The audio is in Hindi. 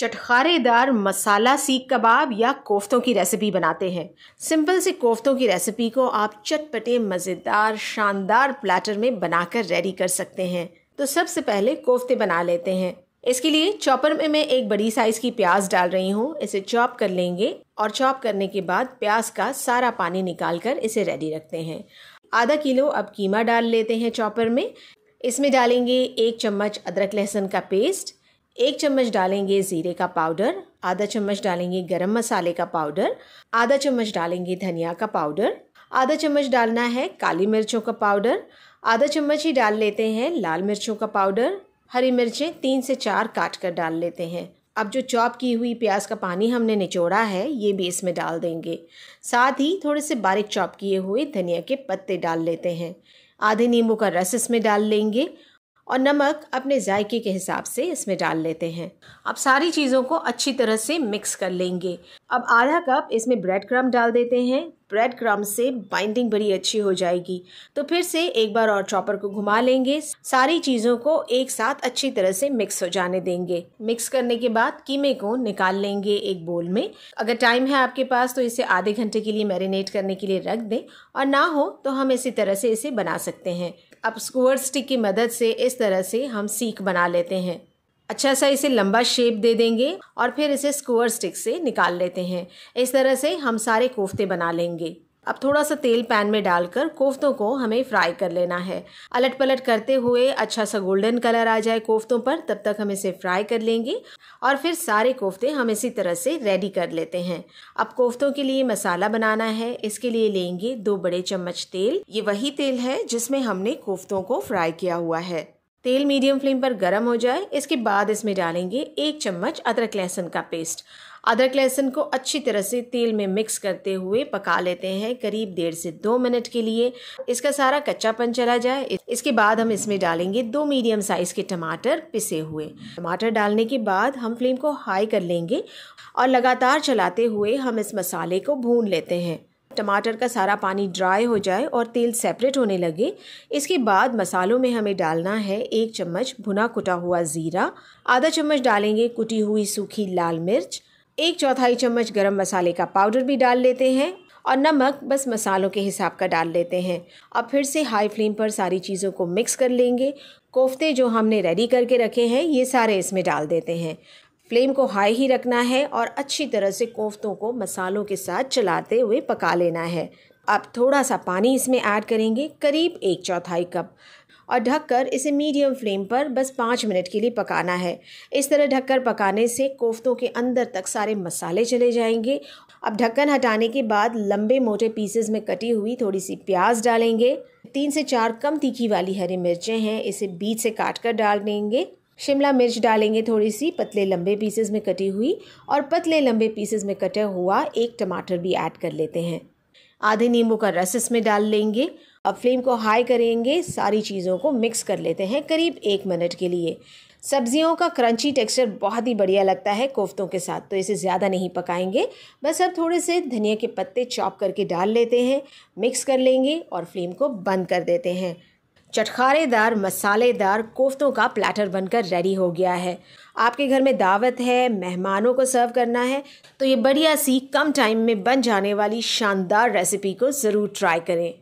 चटखारेदार मसाला सीख कबाब या कोफ्तों की रेसिपी बनाते हैं सिंपल सी कोफ्तों की रेसिपी को आप चटपटे मज़ेदार शानदार प्लेटर में बनाकर रेडी कर सकते हैं तो सबसे पहले कोफ्ते बना लेते हैं इसके लिए चॉपर में मैं एक बड़ी साइज़ की प्याज डाल रही हूँ इसे चॉप कर लेंगे और चॉप करने के बाद प्याज का सारा पानी निकाल कर इसे रेडी रखते हैं आधा किलो अब कीमा डाल लेते हैं चॉपर में इसमें डालेंगे एक चम्मच अदरक लहसुन का पेस्ट एक चम्मच डालेंगे ज़ीरे का पाउडर आधा चम्मच डालेंगे गरम मसाले का पाउडर आधा चम्मच डालेंगे धनिया का पाउडर आधा चम्मच डालना है काली मिर्चों का पाउडर आधा चम्मच ही डाल लेते हैं लाल मिर्चों का पाउडर हरी मिर्चें तीन से चार काट कर डाल लेते हैं अब जो चॉप की हुई प्याज का पानी हमने निचोड़ा है ये भी इसमें डाल देंगे साथ ही थोड़े से बारीक चॉप किए हुए धनिया के पत्ते डाल लेते हैं आधे नींबू का रस इसमें डाल लेंगे और नमक अपने जायके के हिसाब से इसमें डाल लेते हैं अब सारी चीज़ों को अच्छी तरह से मिक्स कर लेंगे अब आधा कप इसमें ब्रेड क्रम डाल देते हैं ब्रेड क्रम से बाइंडिंग बड़ी अच्छी हो जाएगी तो फिर से एक बार और चॉपर को घुमा लेंगे सारी चीज़ों को एक साथ अच्छी तरह से मिक्स हो जाने देंगे मिक्स करने के बाद कीमे को निकाल लेंगे एक बोल में अगर टाइम है आपके पास तो इसे आधे घंटे के लिए मैरिनेट करने के लिए रख दें और ना हो तो हम इसी तरह से इसे बना सकते हैं अब स्कूअर स्टिक की मदद से इस तरह से हम सीख बना लेते हैं अच्छा सा इसे लंबा शेप दे देंगे और फिर इसे स्क्वायर स्टिक से निकाल लेते हैं इस तरह से हम सारे कोफ्ते बना लेंगे अब थोड़ा सा तेल पैन में डालकर कोफ्तों को हमें फ्राई कर लेना है अलट पलट करते हुए अच्छा सा गोल्डन कलर आ जाए कोफ्तों पर तब तक हम इसे फ्राई कर लेंगे और फिर सारे कोफ्ते हम इसी तरह से रेडी कर लेते हैं अब कोफ्तों के लिए मसाला बनाना है इसके लिए लेंगे दो बड़े चम्मच तेल ये वही तेल है जिसमें हमने कोफ्तों को फ्राई किया हुआ है तेल मीडियम फ्लेम पर गर्म हो जाए इसके बाद इसमें डालेंगे एक चम्मच अदरक लहसुन का पेस्ट अदरक लहसुन को अच्छी तरह से तेल में मिक्स करते हुए पका लेते हैं करीब डेढ़ से दो मिनट के लिए इसका सारा कच्चापन चला जाए इसके बाद हम इसमें डालेंगे दो मीडियम साइज़ के टमाटर पिसे हुए टमाटर डालने के बाद हम फ्लेम को हाई कर लेंगे और लगातार चलाते हुए हम इस मसाले को भून लेते हैं टमाटर का सारा पानी ड्राई हो जाए और तेल सेपरेट होने लगे इसके बाद मसालों में हमें डालना है एक चम्मच भुना कुटा हुआ ज़ीरा आधा चम्मच डालेंगे कुटी हुई सूखी लाल मिर्च एक चौथाई चम्मच गरम मसाले का पाउडर भी डाल लेते हैं और नमक बस मसालों के हिसाब का डाल लेते हैं अब फिर से हाई फ्लेम पर सारी चीज़ों को मिक्स कर लेंगे कोफ्ते जो हमने रेडी करके रखे हैं ये सारे इसमें डाल देते हैं फ्लेम को हाई ही रखना है और अच्छी तरह से कोफ्तों को मसालों के साथ चलाते हुए पका लेना है अब थोड़ा सा पानी इसमें ऐड करेंगे करीब एक चौथाई कप और ढककर इसे मीडियम फ्लेम पर बस पाँच मिनट के लिए पकाना है इस तरह ढककर पकाने से कोफ्तों के अंदर तक सारे मसाले चले जाएंगे अब ढक्कन हटाने के बाद लंबे मोटे पीसेस में कटी हुई थोड़ी सी प्याज डालेंगे तीन से चार कम तीखी वाली हरी मिर्चें हैं इसे बीच से काट कर डाल देंगे शिमला मिर्च डालेंगे थोड़ी सी पतले लंबे पीसेस में कटी हुई और पतले लंबे पीसेस में कटा हुआ एक टमाटर भी ऐड कर लेते हैं आधे नींबू का रस इसमें डाल लेंगे अब फ्लेम को हाई करेंगे सारी चीज़ों को मिक्स कर लेते हैं करीब एक मिनट के लिए सब्जियों का क्रंची टेक्सचर बहुत ही बढ़िया लगता है कोफ्तों के साथ तो इसे ज़्यादा नहीं पकाएंगे बस अब थोड़े से धनिया के पत्ते चॉप करके डाल लेते हैं मिक्स कर लेंगे और फ्लेम को बंद कर देते हैं चटखारेदार मसालेदार कोफ्तों का प्लेटर बनकर रेडी हो गया है आपके घर में दावत है मेहमानों को सर्व करना है तो ये बढ़िया सी कम टाइम में बन जाने वाली शानदार रेसिपी को ज़रूर ट्राई करें